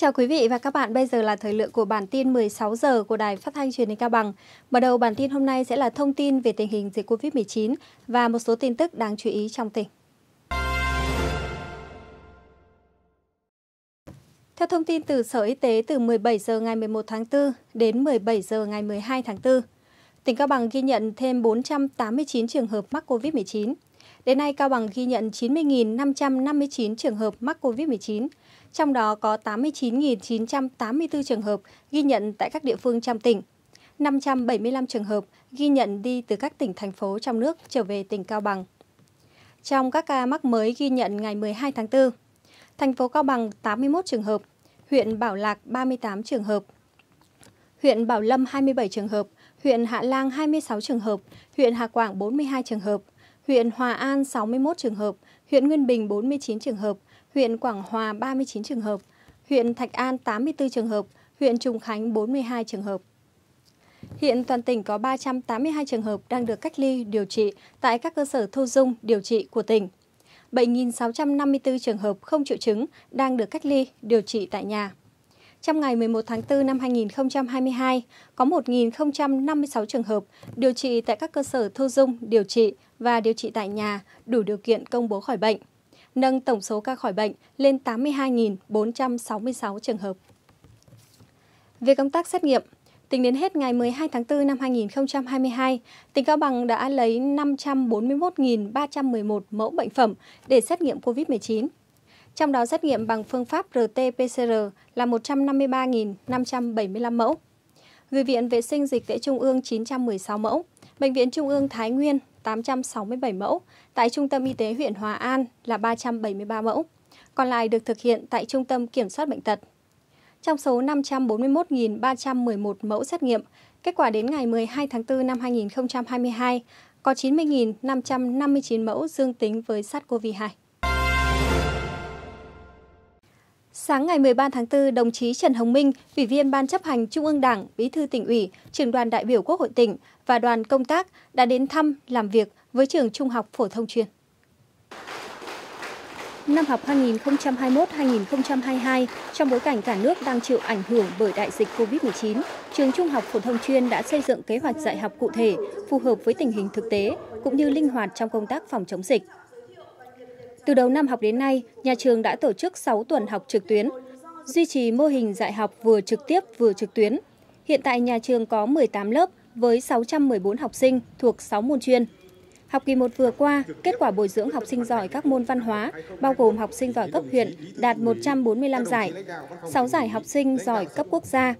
chào quý vị và các bạn. Bây giờ là thời lượng của bản tin 16 giờ của Đài Phát thanh Truyền hình Cao Bằng. Mở đầu bản tin hôm nay sẽ là thông tin về tình hình dịch Covid-19 và một số tin tức đáng chú ý trong tỉnh. Theo thông tin từ Sở Y tế từ 17 giờ ngày 11 tháng 4 đến 17 giờ ngày 12 tháng 4, tỉnh Cao Bằng ghi nhận thêm 489 trường hợp mắc COVID-19. Đến nay, Cao Bằng ghi nhận 90.559 trường hợp mắc COVID-19, trong đó có 89.984 trường hợp ghi nhận tại các địa phương trong tỉnh, 575 trường hợp ghi nhận đi từ các tỉnh, thành phố trong nước trở về tỉnh Cao Bằng. Trong các ca mắc mới ghi nhận ngày 12 tháng 4, thành phố Cao Bằng 81 trường hợp, huyện Bảo Lạc 38 trường hợp, huyện Bảo Lâm 27 trường hợp, huyện Hạ Lang 26 trường hợp, huyện Hà Quảng 42 trường hợp, huyện Hòa An 61 trường hợp, huyện Nguyên Bình 49 trường hợp, huyện Quảng Hòa 39 trường hợp, huyện Thạch An 84 trường hợp, huyện Trùng Khánh 42 trường hợp. Hiện toàn tỉnh có 382 trường hợp đang được cách ly điều trị tại các cơ sở thu dung điều trị của tỉnh. 7.654 trường hợp không triệu chứng đang được cách ly điều trị tại nhà. Trong ngày 11 tháng 4 năm 2022, có 1.056 trường hợp điều trị tại các cơ sở thu dung, điều trị và điều trị tại nhà đủ điều kiện công bố khỏi bệnh, nâng tổng số ca khỏi bệnh lên 82.466 trường hợp. Về công tác xét nghiệm, Tính đến hết ngày 12 tháng 4 năm 2022, tỉnh Cao Bằng đã lấy 541.311 mẫu bệnh phẩm để xét nghiệm COVID-19 trong đó xét nghiệm bằng phương pháp RT-PCR là 153.575 mẫu. Gửi Viện Vệ sinh Dịch tễ Trung ương 916 mẫu, Bệnh viện Trung ương Thái Nguyên 867 mẫu, tại Trung tâm Y tế huyện Hòa An là 373 mẫu, còn lại được thực hiện tại Trung tâm Kiểm soát Bệnh tật. Trong số 541.311 mẫu xét nghiệm, kết quả đến ngày 12 tháng 4 năm 2022 có 90.559 mẫu dương tính với SARS-CoV-2. Sáng ngày 13 tháng 4, đồng chí Trần Hồng Minh, Ủy viên Ban chấp hành Trung ương Đảng, Bí thư tỉnh ủy, trưởng đoàn đại biểu Quốc hội tỉnh và đoàn công tác đã đến thăm, làm việc với trường Trung học Phổ thông chuyên. Năm học 2021-2022, trong bối cảnh cả nước đang chịu ảnh hưởng bởi đại dịch COVID-19, trường Trung học Phổ thông chuyên đã xây dựng kế hoạch dạy học cụ thể, phù hợp với tình hình thực tế, cũng như linh hoạt trong công tác phòng chống dịch. Từ đầu năm học đến nay, nhà trường đã tổ chức 6 tuần học trực tuyến, duy trì mô hình dạy học vừa trực tiếp vừa trực tuyến. Hiện tại nhà trường có 18 lớp với 614 học sinh thuộc 6 môn chuyên. Học kỳ 1 vừa qua, kết quả bồi dưỡng học sinh giỏi các môn văn hóa, bao gồm học sinh giỏi cấp huyện, đạt 145 giải, 6 giải học sinh giỏi cấp quốc gia,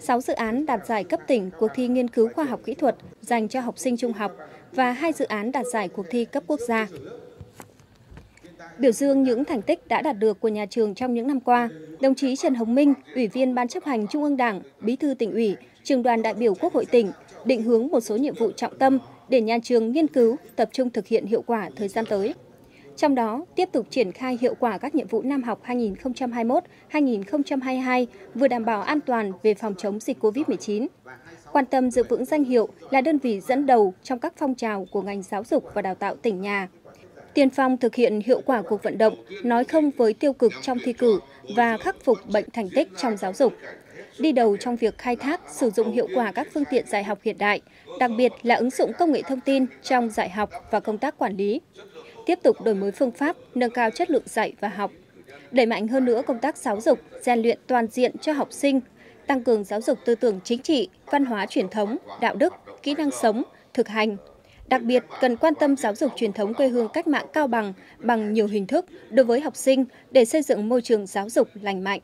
6 dự án đạt giải cấp tỉnh cuộc thi nghiên cứu khoa học kỹ thuật dành cho học sinh trung học và 2 dự án đạt giải cuộc thi cấp quốc gia. Biểu dương những thành tích đã đạt được của nhà trường trong những năm qua, đồng chí Trần Hồng Minh, Ủy viên Ban chấp hành Trung ương Đảng, Bí thư tỉnh ủy, trường đoàn đại biểu Quốc hội tỉnh, định hướng một số nhiệm vụ trọng tâm để nhà trường nghiên cứu, tập trung thực hiện hiệu quả thời gian tới. Trong đó, tiếp tục triển khai hiệu quả các nhiệm vụ năm học 2021-2022 vừa đảm bảo an toàn về phòng chống dịch COVID-19. Quan tâm giữ vững danh hiệu là đơn vị dẫn đầu trong các phong trào của ngành giáo dục và đào tạo tỉnh nhà, tiên phong thực hiện hiệu quả cuộc vận động, nói không với tiêu cực trong thi cử và khắc phục bệnh thành tích trong giáo dục. Đi đầu trong việc khai thác, sử dụng hiệu quả các phương tiện dạy học hiện đại, đặc biệt là ứng dụng công nghệ thông tin trong dạy học và công tác quản lý. Tiếp tục đổi mới phương pháp, nâng cao chất lượng dạy và học. Đẩy mạnh hơn nữa công tác giáo dục, rèn luyện toàn diện cho học sinh, tăng cường giáo dục tư tưởng chính trị, văn hóa truyền thống, đạo đức, kỹ năng sống, thực hành, Đặc biệt, cần quan tâm giáo dục truyền thống quê hương cách mạng Cao Bằng bằng nhiều hình thức đối với học sinh để xây dựng môi trường giáo dục lành mạnh.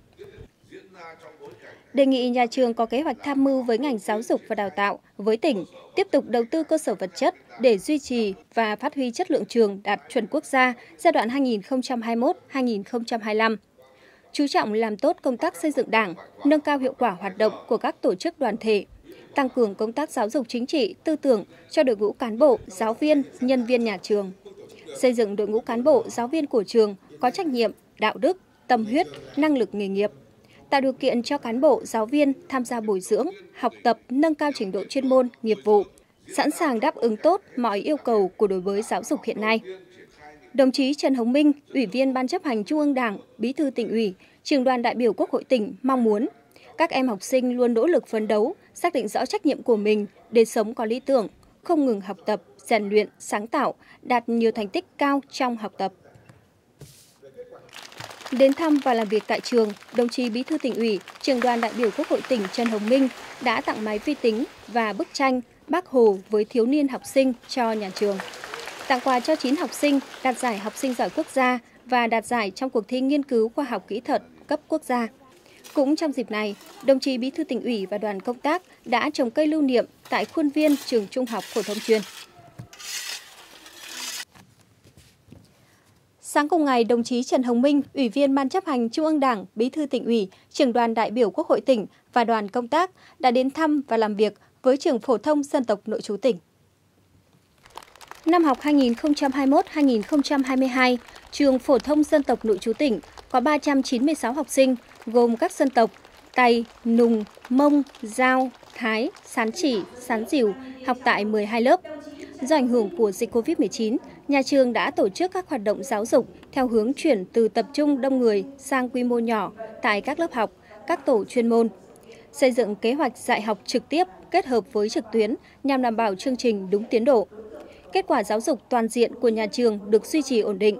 Đề nghị nhà trường có kế hoạch tham mưu với ngành giáo dục và đào tạo, với tỉnh, tiếp tục đầu tư cơ sở vật chất để duy trì và phát huy chất lượng trường đạt chuẩn quốc gia giai đoạn 2021-2025 chú trọng làm tốt công tác xây dựng đảng, nâng cao hiệu quả hoạt động của các tổ chức đoàn thể, tăng cường công tác giáo dục chính trị, tư tưởng cho đội ngũ cán bộ, giáo viên, nhân viên nhà trường. Xây dựng đội ngũ cán bộ, giáo viên của trường có trách nhiệm, đạo đức, tâm huyết, năng lực nghề nghiệp. Tạo điều kiện cho cán bộ, giáo viên tham gia bồi dưỡng, học tập, nâng cao trình độ chuyên môn, nghiệp vụ, sẵn sàng đáp ứng tốt mọi yêu cầu của đối với giáo dục hiện nay. Đồng chí Trần Hồng Minh, Ủy viên Ban chấp hành Trung ương Đảng, Bí thư tỉnh ủy, Trường đoàn đại biểu Quốc hội tỉnh mong muốn các em học sinh luôn nỗ lực phấn đấu, xác định rõ trách nhiệm của mình để sống có lý tưởng, không ngừng học tập, rèn luyện, sáng tạo, đạt nhiều thành tích cao trong học tập. Đến thăm và làm việc tại trường, đồng chí Bí thư tỉnh ủy, trường đoàn đại biểu Quốc hội tỉnh Trần Hồng Minh đã tặng máy vi tính và bức tranh Bác Hồ với thiếu niên học sinh cho nhà trường. Tặng quà cho 9 học sinh đạt giải học sinh giỏi quốc gia và đạt giải trong cuộc thi nghiên cứu khoa học kỹ thuật cấp quốc gia. Cũng trong dịp này, đồng chí Bí thư tỉnh ủy và đoàn công tác đã trồng cây lưu niệm tại khuôn viên trường Trung học phổ thông chuyên. Sáng cùng ngày, đồng chí Trần Hồng Minh, Ủy viên Ban chấp hành Trung ương Đảng, Bí thư tỉnh ủy, trưởng đoàn đại biểu Quốc hội tỉnh và đoàn công tác đã đến thăm và làm việc với trường phổ thông dân tộc nội trú tỉnh. Năm học 2021-2022, trường phổ thông dân tộc nội trú tỉnh có 396 học sinh, gồm các dân tộc Tây, Nùng, Mông, Giao, Thái, Sán Chỉ, Sán Diều học tại 12 lớp. Do ảnh hưởng của dịch COVID-19, nhà trường đã tổ chức các hoạt động giáo dục theo hướng chuyển từ tập trung đông người sang quy mô nhỏ tại các lớp học, các tổ chuyên môn. Xây dựng kế hoạch dạy học trực tiếp kết hợp với trực tuyến nhằm đảm bảo chương trình đúng tiến độ. Kết quả giáo dục toàn diện của nhà trường được duy trì ổn định.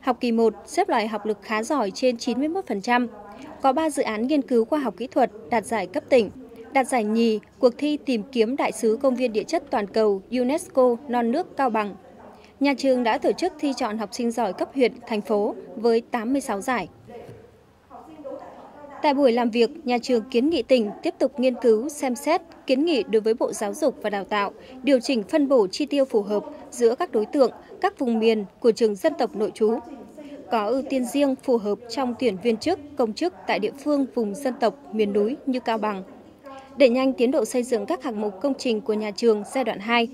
Học kỳ 1 xếp loại học lực khá giỏi trên 91%, có 3 dự án nghiên cứu khoa học kỹ thuật đạt giải cấp tỉnh, đạt giải nhì cuộc thi tìm kiếm đại sứ công viên địa chất toàn cầu UNESCO non nước Cao Bằng. Nhà trường đã tổ chức thi chọn học sinh giỏi cấp huyện, thành phố với 86 giải. Tại buổi làm việc, nhà trường kiến nghị tỉnh tiếp tục nghiên cứu, xem xét, kiến nghị đối với Bộ Giáo dục và Đào tạo, điều chỉnh phân bổ chi tiêu phù hợp giữa các đối tượng, các vùng miền của trường dân tộc nội trú, có ưu tiên riêng phù hợp trong tuyển viên chức, công chức tại địa phương vùng dân tộc, miền núi như Cao Bằng. để nhanh tiến độ xây dựng các hạng mục công trình của nhà trường giai đoạn 2.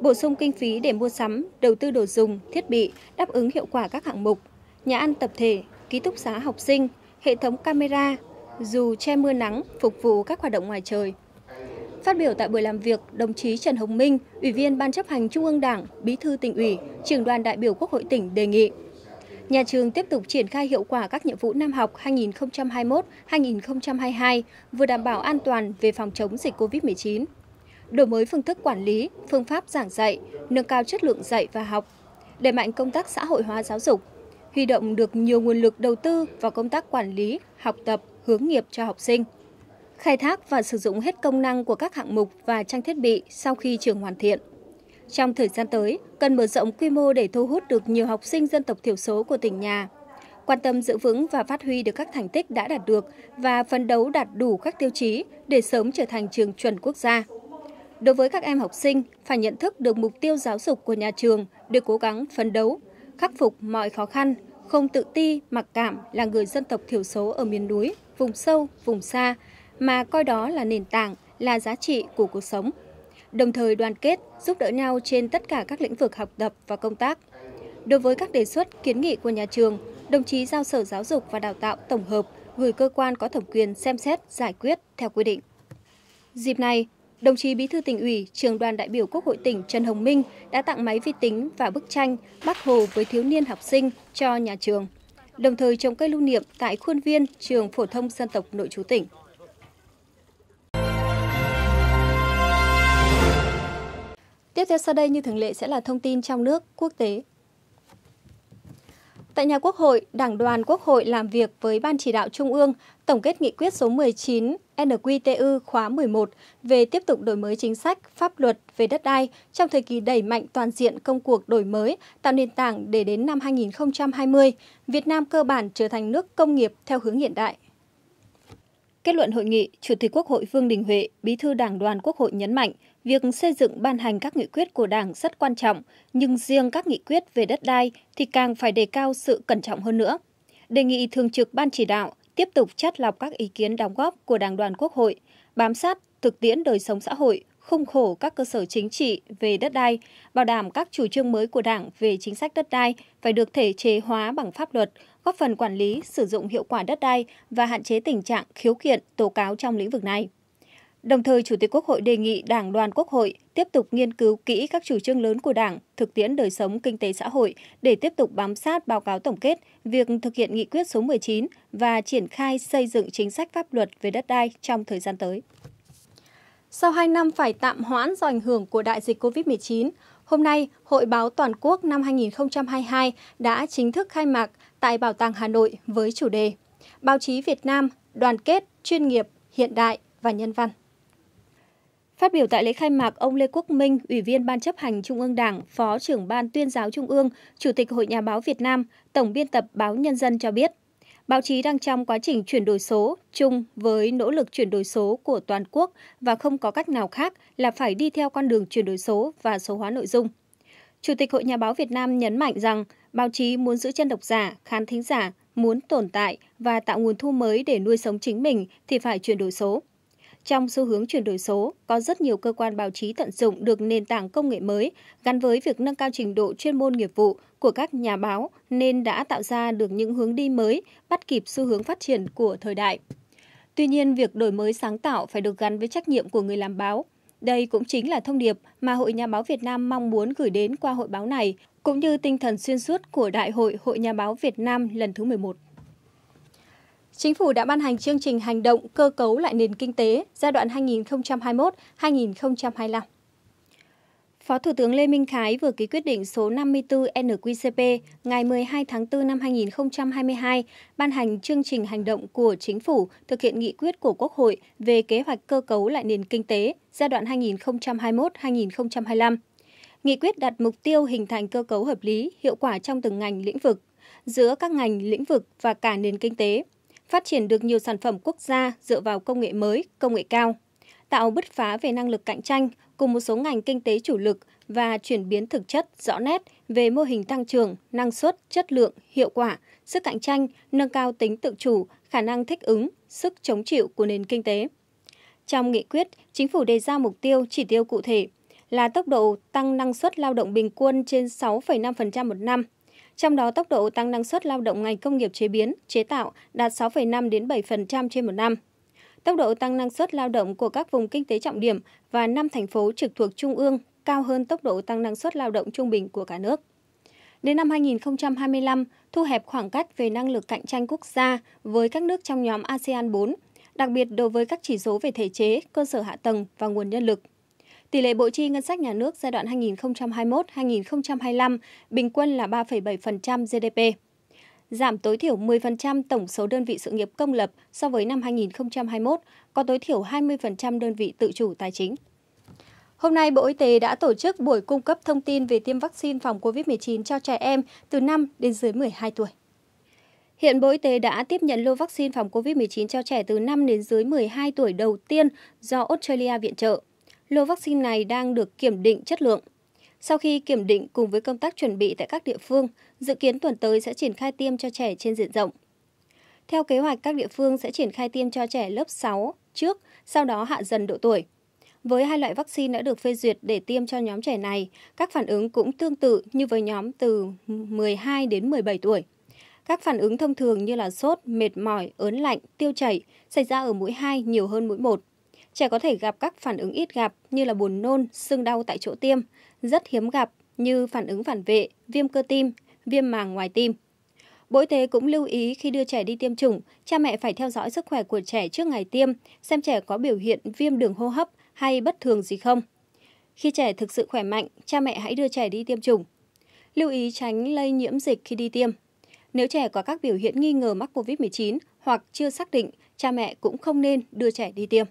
Bổ sung kinh phí để mua sắm, đầu tư đồ dùng, thiết bị đáp ứng hiệu quả các hạng mục, nhà ăn tập thể, ký túc xá học sinh, hệ thống camera, dù che mưa nắng phục vụ các hoạt động ngoài trời. Phát biểu tại buổi làm việc, đồng chí Trần Hồng Minh, Ủy viên Ban chấp hành Trung ương Đảng, Bí thư tỉnh ủy, trưởng đoàn đại biểu Quốc hội tỉnh đề nghị Nhà trường tiếp tục triển khai hiệu quả các nhiệm vụ năm học 2021-2022, vừa đảm bảo an toàn về phòng chống dịch COVID-19, đổi mới phương thức quản lý, phương pháp giảng dạy, nâng cao chất lượng dạy và học, đẩy mạnh công tác xã hội hóa giáo dục, huy động được nhiều nguồn lực đầu tư vào công tác quản lý, học tập, hướng nghiệp cho học sinh, khai thác và sử dụng hết công năng của các hạng mục và trang thiết bị sau khi trường hoàn thiện. Trong thời gian tới, cần mở rộng quy mô để thu hút được nhiều học sinh dân tộc thiểu số của tỉnh nhà. Quan tâm giữ vững và phát huy được các thành tích đã đạt được và phấn đấu đạt đủ các tiêu chí để sớm trở thành trường chuẩn quốc gia. Đối với các em học sinh, phải nhận thức được mục tiêu giáo dục của nhà trường để cố gắng phấn đấu, khắc phục mọi khó khăn, không tự ti, mặc cảm là người dân tộc thiểu số ở miền núi, vùng sâu, vùng xa, mà coi đó là nền tảng, là giá trị của cuộc sống đồng thời đoàn kết, giúp đỡ nhau trên tất cả các lĩnh vực học tập và công tác. Đối với các đề xuất, kiến nghị của nhà trường, đồng chí giao Sở Giáo dục và Đào tạo tổng hợp gửi cơ quan có thẩm quyền xem xét, giải quyết theo quy định. Dịp này, đồng chí Bí thư tỉnh ủy, trường đoàn đại biểu Quốc hội tỉnh Trần Hồng Minh đã tặng máy vi tính và bức tranh Bác Hồ với thiếu niên học sinh cho nhà trường, đồng thời trồng cây lưu niệm tại khuôn viên trường phổ thông dân tộc nội trú tỉnh. Tiếp theo sau đây như thường lệ sẽ là thông tin trong nước, quốc tế. Tại nhà Quốc hội, Đảng đoàn Quốc hội làm việc với Ban chỉ đạo Trung ương tổng kết nghị quyết số 19 NQTU khóa 11 về tiếp tục đổi mới chính sách, pháp luật về đất đai trong thời kỳ đẩy mạnh toàn diện công cuộc đổi mới, tạo nền tảng để đến năm 2020, Việt Nam cơ bản trở thành nước công nghiệp theo hướng hiện đại. Kết luận hội nghị, Chủ tịch Quốc hội Vương Đình Huệ, Bí thư Đảng đoàn Quốc hội nhấn mạnh, việc xây dựng ban hành các nghị quyết của Đảng rất quan trọng, nhưng riêng các nghị quyết về đất đai thì càng phải đề cao sự cẩn trọng hơn nữa. Đề nghị Thường trực Ban chỉ đạo tiếp tục chắt lọc các ý kiến đóng góp của Đảng đoàn Quốc hội, bám sát thực tiễn đời sống xã hội, khung khổ các cơ sở chính trị về đất đai, bảo đảm các chủ trương mới của Đảng về chính sách đất đai phải được thể chế hóa bằng pháp luật, góp phần quản lý, sử dụng hiệu quả đất đai và hạn chế tình trạng khiếu kiện, tố cáo trong lĩnh vực này. Đồng thời, Chủ tịch Quốc hội đề nghị Đảng đoàn Quốc hội tiếp tục nghiên cứu kỹ các chủ trương lớn của Đảng, thực tiễn đời sống kinh tế xã hội để tiếp tục bám sát báo cáo tổng kết việc thực hiện nghị quyết số 19 và triển khai xây dựng chính sách pháp luật về đất đai trong thời gian tới. Sau 2 năm phải tạm hoãn do ảnh hưởng của đại dịch COVID-19, hôm nay, Hội báo Toàn quốc năm 2022 đã chính thức khai mạc tại Bảo tàng Hà Nội với chủ đề Báo chí Việt Nam đoàn kết, chuyên nghiệp, hiện đại và nhân văn. Phát biểu tại lễ khai mạc, ông Lê Quốc Minh, Ủy viên Ban chấp hành Trung ương Đảng, Phó trưởng Ban tuyên giáo Trung ương, Chủ tịch Hội Nhà báo Việt Nam, Tổng biên tập Báo Nhân dân cho biết, Báo chí đang trong quá trình chuyển đổi số chung với nỗ lực chuyển đổi số của toàn quốc và không có cách nào khác là phải đi theo con đường chuyển đổi số và số hóa nội dung. Chủ tịch Hội Nhà báo Việt Nam nhấn mạnh rằng báo chí muốn giữ chân độc giả, khán thính giả, muốn tồn tại và tạo nguồn thu mới để nuôi sống chính mình thì phải chuyển đổi số. Trong xu hướng chuyển đổi số, có rất nhiều cơ quan báo chí tận dụng được nền tảng công nghệ mới gắn với việc nâng cao trình độ chuyên môn nghiệp vụ của các nhà báo nên đã tạo ra được những hướng đi mới, bắt kịp xu hướng phát triển của thời đại. Tuy nhiên, việc đổi mới sáng tạo phải được gắn với trách nhiệm của người làm báo. Đây cũng chính là thông điệp mà Hội Nhà báo Việt Nam mong muốn gửi đến qua hội báo này, cũng như tinh thần xuyên suốt của Đại hội Hội Nhà báo Việt Nam lần thứ 11. Chính phủ đã ban hành chương trình hành động cơ cấu lại nền kinh tế giai đoạn 2021-2025. Phó Thủ tướng Lê Minh Khái vừa ký quyết định số 54 NQCP ngày 12 tháng 4 năm 2022 ban hành chương trình hành động của Chính phủ thực hiện nghị quyết của Quốc hội về kế hoạch cơ cấu lại nền kinh tế giai đoạn 2021-2025. Nghị quyết đặt mục tiêu hình thành cơ cấu hợp lý, hiệu quả trong từng ngành lĩnh vực, giữa các ngành lĩnh vực và cả nền kinh tế – phát triển được nhiều sản phẩm quốc gia dựa vào công nghệ mới, công nghệ cao, tạo bứt phá về năng lực cạnh tranh cùng một số ngành kinh tế chủ lực và chuyển biến thực chất rõ nét về mô hình tăng trưởng, năng suất, chất lượng, hiệu quả, sức cạnh tranh, nâng cao tính tự chủ, khả năng thích ứng, sức chống chịu của nền kinh tế. Trong nghị quyết, chính phủ đề ra mục tiêu chỉ tiêu cụ thể là tốc độ tăng năng suất lao động bình quân trên 6,5% một năm – trong đó tốc độ tăng năng suất lao động ngành công nghiệp chế biến, chế tạo đạt 6,5 đến 7% trên một năm. Tốc độ tăng năng suất lao động của các vùng kinh tế trọng điểm và năm thành phố trực thuộc trung ương cao hơn tốc độ tăng năng suất lao động trung bình của cả nước. Đến năm 2025, thu hẹp khoảng cách về năng lực cạnh tranh quốc gia với các nước trong nhóm ASEAN 4, đặc biệt đối với các chỉ số về thể chế, cơ sở hạ tầng và nguồn nhân lực. Tỷ lệ bộ chi ngân sách nhà nước giai đoạn 2021-2025 bình quân là 3,7% GDP giảm tối thiểu 10% tổng số đơn vị sự nghiệp công lập so với năm 2021, có tối thiểu 20% đơn vị tự chủ tài chính. Hôm nay, Bộ Y tế đã tổ chức buổi cung cấp thông tin về tiêm vaccine phòng COVID-19 cho trẻ em từ 5 đến dưới 12 tuổi. Hiện Bộ Y tế đã tiếp nhận lô vaccine phòng COVID-19 cho trẻ từ 5 đến dưới 12 tuổi đầu tiên do Australia viện trợ lô vaccine này đang được kiểm định chất lượng. Sau khi kiểm định cùng với công tác chuẩn bị tại các địa phương, dự kiến tuần tới sẽ triển khai tiêm cho trẻ trên diện rộng. Theo kế hoạch, các địa phương sẽ triển khai tiêm cho trẻ lớp 6 trước, sau đó hạ dần độ tuổi. Với hai loại vaccine đã được phê duyệt để tiêm cho nhóm trẻ này, các phản ứng cũng tương tự như với nhóm từ 12 đến 17 tuổi. Các phản ứng thông thường như là sốt, mệt mỏi, ớn lạnh, tiêu chảy xảy ra ở mũi 2 nhiều hơn mũi 1. Trẻ có thể gặp các phản ứng ít gặp như là buồn nôn, sưng đau tại chỗ tiêm, rất hiếm gặp như phản ứng phản vệ, viêm cơ tim, viêm màng ngoài tim. Bộ Y tế cũng lưu ý khi đưa trẻ đi tiêm chủng, cha mẹ phải theo dõi sức khỏe của trẻ trước ngày tiêm, xem trẻ có biểu hiện viêm đường hô hấp hay bất thường gì không. Khi trẻ thực sự khỏe mạnh, cha mẹ hãy đưa trẻ đi tiêm chủng. Lưu ý tránh lây nhiễm dịch khi đi tiêm. Nếu trẻ có các biểu hiện nghi ngờ mắc COVID-19 hoặc chưa xác định, cha mẹ cũng không nên đưa trẻ đi tiêm.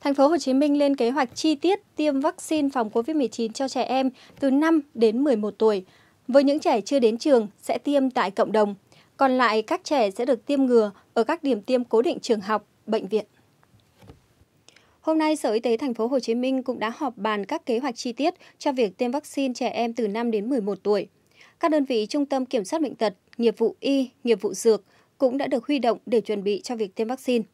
Thành phố Hồ Chí Minh lên kế hoạch chi tiết tiêm vaccine phòng COVID-19 cho trẻ em từ 5 đến 11 tuổi. Với những trẻ chưa đến trường sẽ tiêm tại cộng đồng. Còn lại các trẻ sẽ được tiêm ngừa ở các điểm tiêm cố định trường học, bệnh viện. Hôm nay, Sở Y tế Thành phố Hồ Chí Minh cũng đã họp bàn các kế hoạch chi tiết cho việc tiêm vaccine trẻ em từ 5 đến 11 tuổi. Các đơn vị Trung tâm Kiểm soát Bệnh tật, nghiệp vụ y, nghiệp vụ dược cũng đã được huy động để chuẩn bị cho việc tiêm vaccine.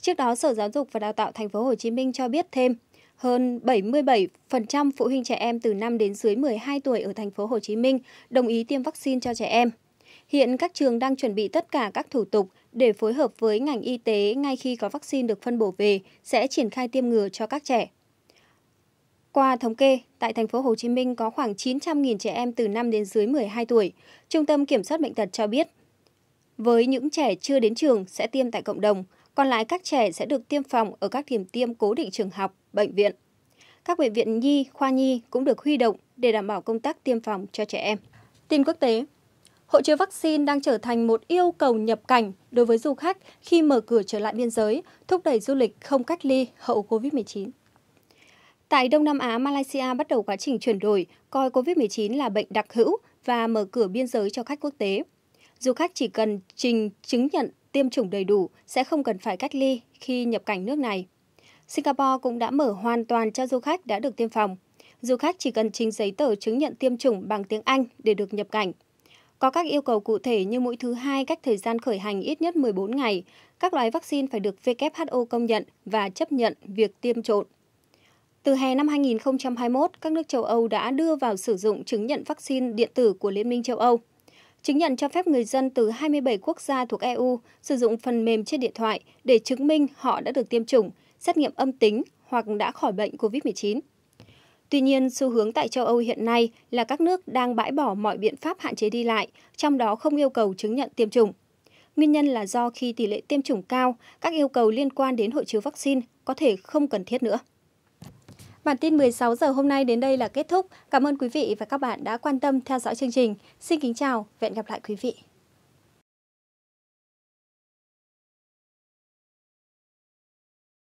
Trước đó, Sở Giáo dục và Đào tạo Thành phố Hồ Chí Minh cho biết thêm, hơn 77% phụ huynh trẻ em từ 5 đến dưới 12 tuổi ở thành phố Hồ Chí Minh đồng ý tiêm vaccine cho trẻ em. Hiện các trường đang chuẩn bị tất cả các thủ tục để phối hợp với ngành y tế ngay khi có vaccine được phân bổ về sẽ triển khai tiêm ngừa cho các trẻ. Qua thống kê, tại thành phố Hồ Chí Minh có khoảng 900.000 trẻ em từ 5 đến dưới 12 tuổi. Trung tâm Kiểm soát Bệnh tật cho biết, với những trẻ chưa đến trường sẽ tiêm tại cộng đồng – còn lại các trẻ sẽ được tiêm phòng ở các điểm tiêm cố định trường học, bệnh viện. Các bệnh viện nhi, khoa nhi cũng được huy động để đảm bảo công tác tiêm phòng cho trẻ em. Tin quốc tế, hộ chiếu vaccine đang trở thành một yêu cầu nhập cảnh đối với du khách khi mở cửa trở lại biên giới, thúc đẩy du lịch không cách ly hậu COVID-19. Tại Đông Nam Á, Malaysia bắt đầu quá trình chuyển đổi, coi COVID-19 là bệnh đặc hữu và mở cửa biên giới cho khách quốc tế. Du khách chỉ cần trình chứng nhận tiêm chủng đầy đủ sẽ không cần phải cách ly khi nhập cảnh nước này. Singapore cũng đã mở hoàn toàn cho du khách đã được tiêm phòng. Du khách chỉ cần trình giấy tờ chứng nhận tiêm chủng bằng tiếng Anh để được nhập cảnh. Có các yêu cầu cụ thể như mũi thứ hai cách thời gian khởi hành ít nhất 14 ngày, các loại vaccine phải được WHO công nhận và chấp nhận việc tiêm trộn. Từ hè năm 2021, các nước châu Âu đã đưa vào sử dụng chứng nhận vaccine điện tử của Liên minh châu Âu – chứng nhận cho phép người dân từ 27 quốc gia thuộc EU sử dụng phần mềm trên điện thoại để chứng minh họ đã được tiêm chủng, xét nghiệm âm tính hoặc đã khỏi bệnh COVID-19. Tuy nhiên, xu hướng tại châu Âu hiện nay là các nước đang bãi bỏ mọi biện pháp hạn chế đi lại, trong đó không yêu cầu chứng nhận tiêm chủng. Nguyên nhân là do khi tỷ lệ tiêm chủng cao, các yêu cầu liên quan đến hộ chiếu vaccine có thể không cần thiết nữa. Bản tin 16 giờ hôm nay đến đây là kết thúc. Cảm ơn quý vị và các bạn đã quan tâm theo dõi chương trình. Xin kính chào hẹn gặp lại quý vị.